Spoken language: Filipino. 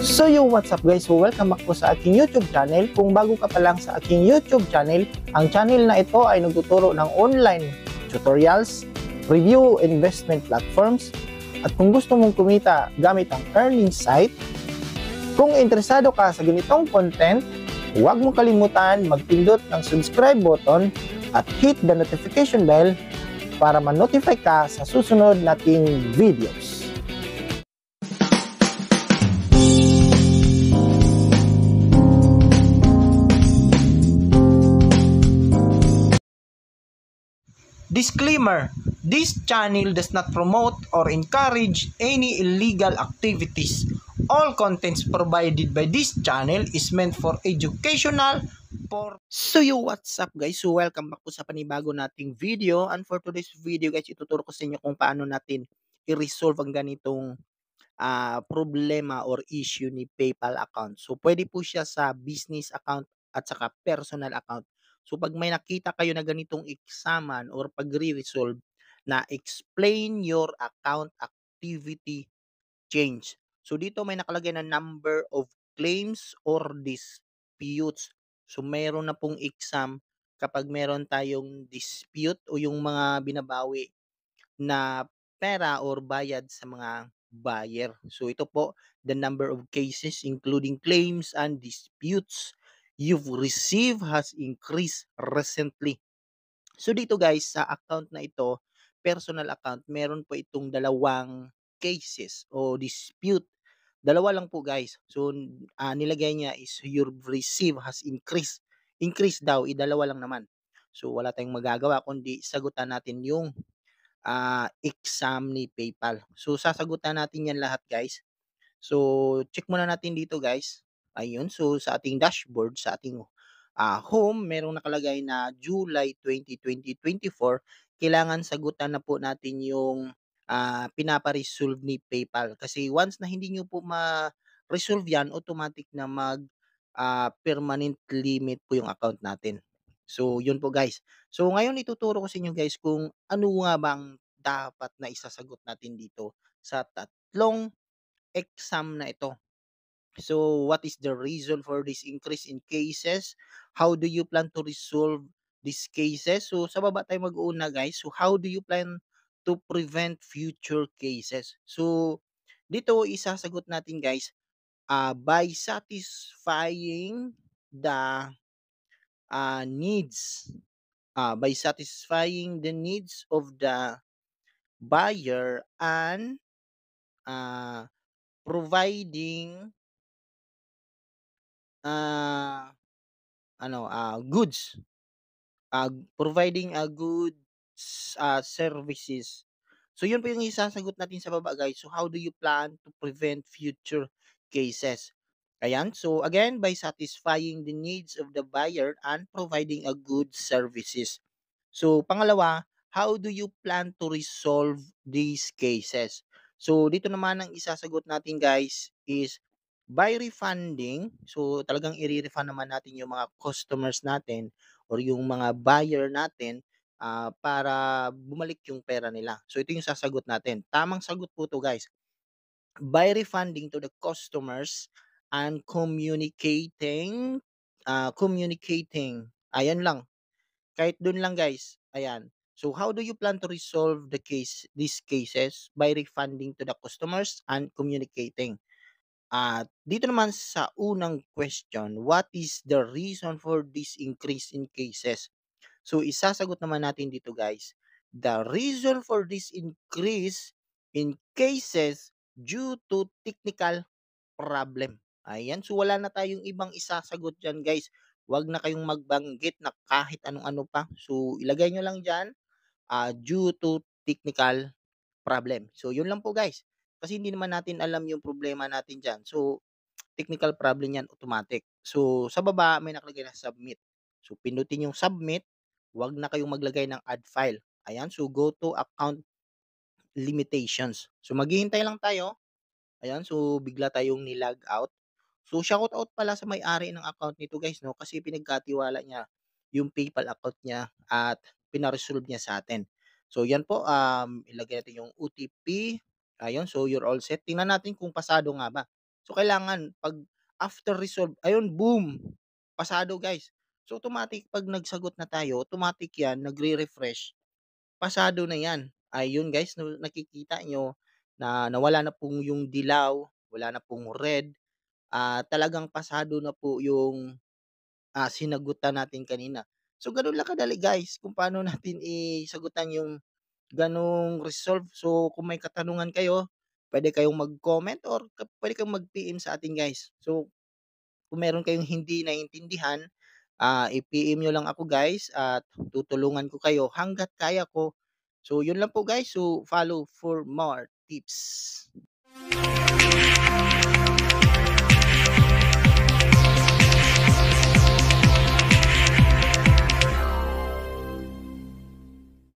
So yo, what's up guys? welcome back po sa aking YouTube channel. Kung bago ka pa lang sa aking YouTube channel, ang channel na ito ay nagtuturo ng online tutorials, review investment platforms, at kung gusto mong kumita gamit ang earning site, kung interesado ka sa ganitong content, huwag mong kalimutan magpindot ng subscribe button at hit the notification bell para ma-notify ka sa susunod nating videos. Disclaimer, this channel does not promote or encourage any illegal activities. All contents provided by this channel is meant for educational for So yo, what's up guys? So welcome back po sa panibago nating video. And for today's video guys, ituturo ko sa inyo kung paano natin i-resolve ang ganitong uh, problema or issue ni PayPal account. So pwede po siya sa business account at saka personal account. So pag may nakita kayo na ganitong examen or pag re-resolve na explain your account activity change. So dito may nakalagay na number of claims or disputes. So meron na pong exam kapag meron tayong dispute o yung mga binabawi na pera or bayad sa mga buyer. So ito po, the number of cases including claims and disputes you've received has increased recently. So dito guys, sa account na ito, personal account, meron po itong dalawang cases o dispute. Dalawa lang po guys. So uh, nilagay niya is your receive has increased. Increase daw, idalawa lang naman. So wala tayong magagawa kundi sagutan natin yung uh, exam ni PayPal. So sasagutan natin yan lahat guys. So check muna natin dito guys. Ayun, so sa ating dashboard, sa ating uh, home, merong nakalagay na July 2020-24. Kailangan sagutan na po natin yung uh, pinaparesolve ni PayPal. Kasi once na hindi nyo po ma-resolve yan, automatic na mag uh, permanent limit po yung account natin. So, yun po guys. So, ngayon ituturo ko sa inyo guys kung ano nga bang dapat na isasagot natin dito sa tatlong exam na ito. So, what is the reason for this increase in cases? How do you plan to resolve these cases? So, sa baba tayo mag uuna guys. So, how do you plan to prevent future cases? So, dito isasagot natin guys uh, by satisfying the uh, needs uh, by satisfying the needs of the buyer and uh, providing uh, ano, uh, goods, ah, providing a ah, goods, ah, services. So, yun po yung isasagot natin sa baba, guys. So, how do you plan to prevent future cases? Ayan. So, again, by satisfying the needs of the buyer and providing a good services. So, pangalawa, how do you plan to resolve these cases? So, dito naman ang isasagot natin, guys, is by refunding, so talagang i-refund naman natin yung mga customers natin or yung mga buyer natin uh, para bumalik yung pera nila. So ito yung sasagot natin. Tamang sagot po to guys. By refunding to the customers and communicating uh, communicating. Ayan lang. Kahit dun lang guys. Ayan. So how do you plan to resolve the case these cases by refunding to the customers and communicating? At dito naman sa unang question, what is the reason for this increase in cases? So isasagot naman natin dito guys, the reason for this increase in cases due to technical problem. Ayan, so wala na tayong ibang isasagot dyan guys. Huwag na kayong magbanggit na kahit anong-ano pa. So ilagay nyo lang dyan uh, due to technical problem. So yun lang po guys. Kasi hindi naman natin alam yung problema natin dyan. So, technical problem yan automatic. So, sa baba may nakalagay na submit. So, pindutin yung submit. Huwag na kayong maglagay ng add file. Ayan, so go to account limitations. So, maghihintay lang tayo. Ayan, so bigla tayong nilag out. So, shout out pala sa may-ari ng account nito guys, no? Kasi pinagkatiwala niya yung PayPal account niya at pinaresolve niya sa atin. So, yan po. Um, ilagay natin yung OTP. Ayun, so you're all set. Tingnan natin kung pasado nga ba. So kailangan pag after resolve, ayun, boom. Pasado, guys. So automatic pag nagsagot na tayo, automatic 'yan, nagre-refresh. Pasado na 'yan. Ayun, guys, nakikita nyo na nawala na pong yung dilaw, wala na pong red. Uh, talagang pasado na po yung uh, sinagutan natin kanina. So, ganun lang kadali guys kung paano natin isagutan yung ganong resolve. So, kung may katanungan kayo, pwede kayong mag-comment or pwede kayong mag-PM sa atin guys. So, kung meron kayong hindi naiintindihan, uh, ah, i-PM nyo lang ako guys at tutulungan ko kayo hanggat kaya ko. So, yun lang po guys. So, follow for more tips.